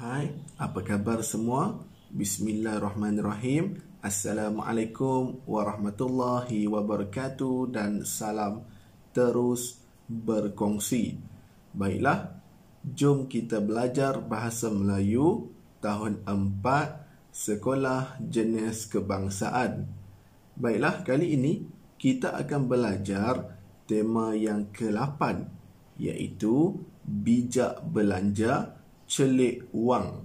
Hai, apa khabar semua? Bismillahirrahmanirrahim. Assalamualaikum warahmatullahi wabarakatuh dan salam terus berkongsi. Baiklah, jom kita belajar bahasa Melayu tahun 4 Sekolah Jenis Kebangsaan. Baiklah, kali ini kita akan belajar tema yang ke-8 iaitu bijak belanja celik wang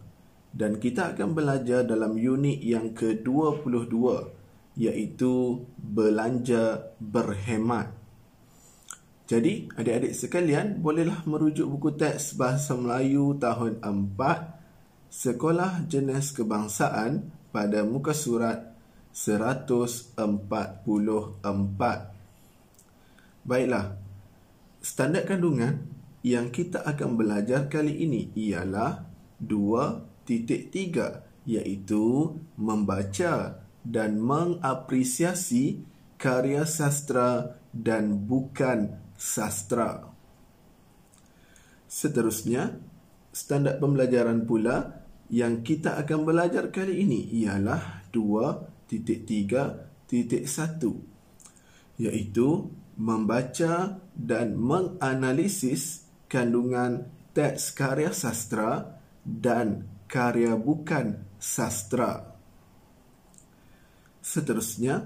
dan kita akan belajar dalam unit yang ke-22 iaitu belanja berhemat. Jadi, adik-adik sekalian bolehlah merujuk buku teks Bahasa Melayu tahun 4 Sekolah Jenis Kebangsaan pada muka surat 144. Baiklah, standar kandungan yang kita akan belajar kali ini ialah 2.3 iaitu membaca dan mengapresiasi karya sastra dan bukan sastra. Seterusnya, standard pembelajaran pula yang kita akan belajar kali ini ialah 2.3.1 iaitu membaca dan menganalisis kandungan teks karya sastra dan karya bukan sastra. Seterusnya,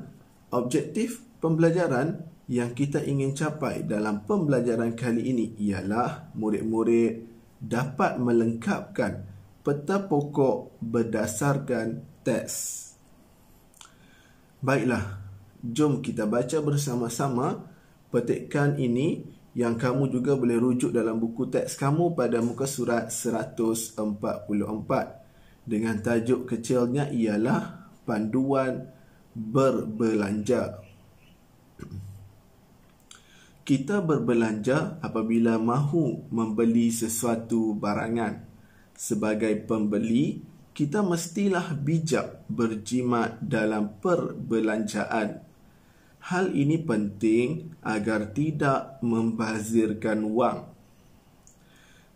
objektif pembelajaran yang kita ingin capai dalam pembelajaran kali ini ialah murid-murid dapat melengkapkan peta pokok berdasarkan teks. Baiklah, jom kita baca bersama-sama petikan ini yang kamu juga boleh rujuk dalam buku teks kamu pada muka surat 144 dengan tajuk kecilnya ialah panduan berbelanja. Kita berbelanja apabila mahu membeli sesuatu barangan. Sebagai pembeli, kita mestilah bijak berjimat dalam perbelanjaan. Hal ini penting agar tidak membazirkan wang.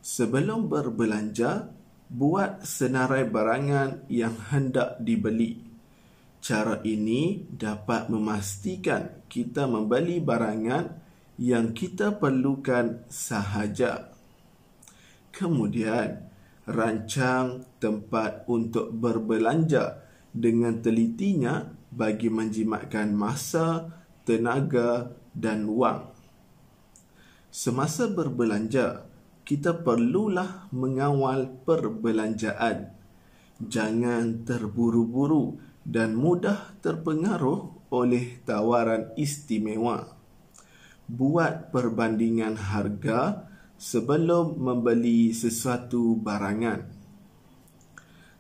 Sebelum berbelanja, buat senarai barangan yang hendak dibeli. Cara ini dapat memastikan kita membeli barangan yang kita perlukan sahaja. Kemudian, rancang tempat untuk berbelanja dengan telitinya bagi menjimatkan masa, tenaga dan wang. Semasa berbelanja, kita perlulah mengawal perbelanjaan. Jangan terburu-buru dan mudah terpengaruh oleh tawaran istimewa. Buat perbandingan harga sebelum membeli sesuatu barangan.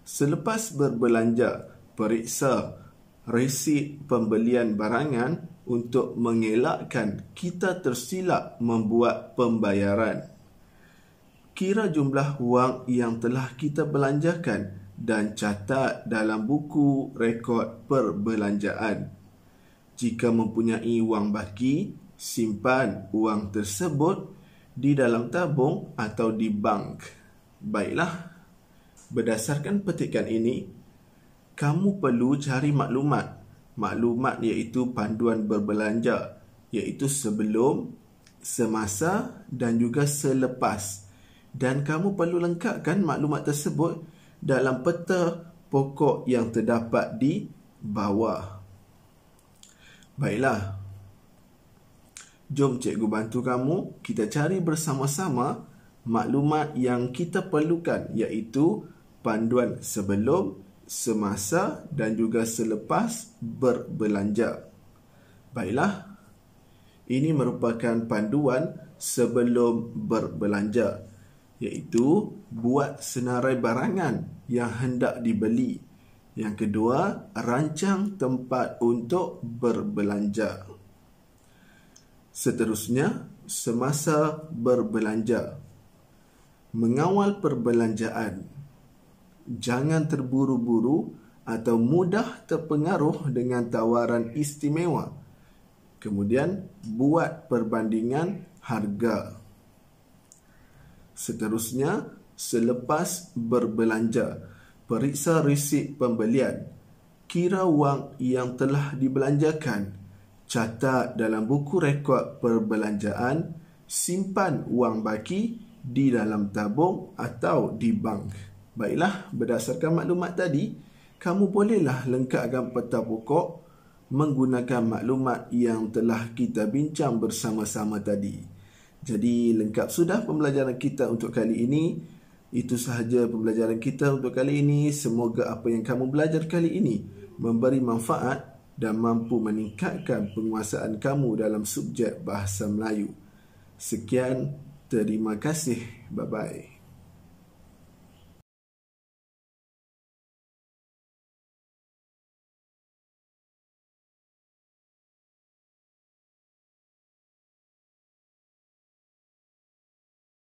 Selepas berbelanja, periksa resit pembelian barangan untuk mengelakkan kita tersilap membuat pembayaran. Kira jumlah wang yang telah kita belanjakan dan catat dalam buku rekod perbelanjaan. Jika mempunyai wang baki, simpan wang tersebut di dalam tabung atau di bank. Baiklah, berdasarkan petikan ini, kamu perlu cari maklumat. Maklumat iaitu panduan berbelanja, iaitu sebelum, semasa dan juga selepas. Dan kamu perlu lengkapkan maklumat tersebut dalam peta pokok yang terdapat di bawah. Baiklah. Jom cikgu bantu kamu kita cari bersama-sama maklumat yang kita perlukan iaitu panduan sebelum, semasa dan juga selepas berbelanja. Baiklah, ini merupakan panduan sebelum berbelanja iaitu buat senarai barangan yang hendak dibeli. Yang kedua, rancang tempat untuk berbelanja. Seterusnya, semasa berbelanja. Mengawal perbelanjaan jangan terburu-buru atau mudah terpengaruh dengan tawaran istimewa. Kemudian buat perbandingan harga. Seterusnya, selepas berbelanja, periksa risik pembelian. Kira wang yang telah dibelanjakan. Catat dalam buku rekod perbelanjaan, simpan wang baki di dalam tabung atau di bank. Baiklah, berdasarkan maklumat tadi, kamu bolehlah lengkapkan peta pokok menggunakan maklumat yang telah kita bincang bersama-sama tadi. Jadi, lengkap sudah pembelajaran kita untuk kali ini. Itu sahaja pembelajaran kita untuk kali ini. Semoga apa yang kamu belajar kali ini memberi manfaat dan mampu meningkatkan penguasaan kamu dalam subjek bahasa Melayu. Sekian, terima kasih. Bye-bye.